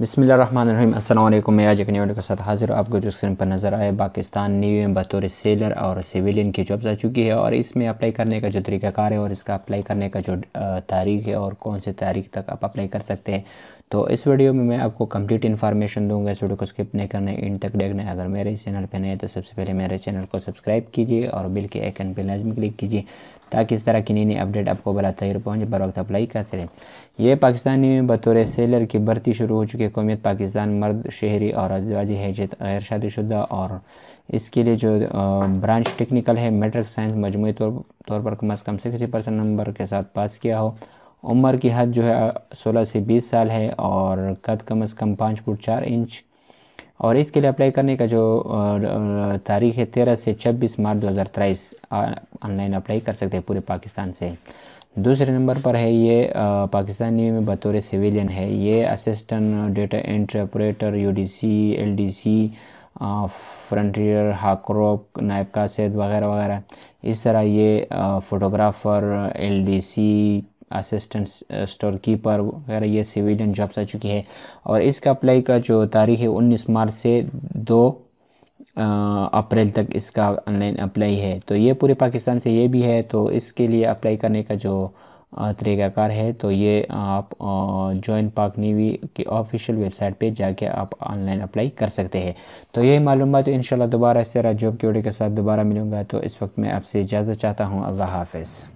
बसमिल अल्लाम मैं आज एक न्यू के साथ हाजिर आपको जो स्क्रीन पर नज़र आए पाकिस्तान न्यू में बतौर सेलर और सिविलियन की जॉब्स आ चुकी है और इसमें अप्लाई करने का जो तरीकाकार है और इसका अप्लाई करने का जो तारीख है और कौन से तारीख तक आप अप्लाई कर सकते हैं तो इस वीडियो में मैं आपको कंप्लीट इन्फॉर्मेशन दूंगा इस वीडियो को स्किप नहीं करना है इंड तक देखना है अगर मेरे इस चैनल पर नहीं है तो सबसे पहले मेरे चैनल को सब्सक्राइब कीजिए और बिल के आइकन पर लाजमी क्लिक कीजिए ताकि इस तरह की नई नई अपडेट आपको बला तैयार पहुँचे बर वक्त अप्लाई करते रहे ये पाकिस्तानी में बतौर सेलर की भर्ती शुरू हो चुकी है कौमियत पाकिस्तान मर्द शहरी और आजवाजी हैजियत गैर शादीशुदा और इसके लिए जो ब्रांच टेक्निकल है मेट्रिक साइंस मजमू तौर पर कम अज़ कम सिक्सटी परसेंट नंबर के साथ पास किया हो उम्र की हद जो है सोलह से बीस साल है और कद कम अज़ कम पाँच फुट चार इंच और इसके लिए अप्लाई करने का जो तारीख है तेरह से छब्बीस मार्च दो हज़ार तेईस ऑनलाइन अप्लाई कर सकते हैं पूरे पाकिस्तान से दूसरे नंबर पर है ये पाकिस्तानी में बतौर सिविलियन है ये assistant data entry operator UDC LDC frontier हाकरोक नायब सैद वगैरह वगैरह इस तरह ये photographer LDC assistant store keeper वगैरह ये सिविलियन जॉब्स आ चुकी है और इसका अप्लाई का जो तारीख है उन्नीस मार्च से दो uh, अप्रैल तक इसका ऑनलाइन अप्लाई है तो ये पूरे पाकिस्तान से ये भी है तो इसके लिए अप्लाई करने का जो uh, तरीकाकार है तो ये आप जॉइन पाक नीवी की ऑफिशियल वेबसाइट पे जाके आप ऑनलाइन अप्लाई कर सकते हैं तो यही मालूम है तो इन दोबारा इस तरह जॉब की वीडियो के साथ दोबारा मिलूँगा तो इस वक्त मैं आपसे इजाज़त चाहता हूँ अल्लाह हाफिज़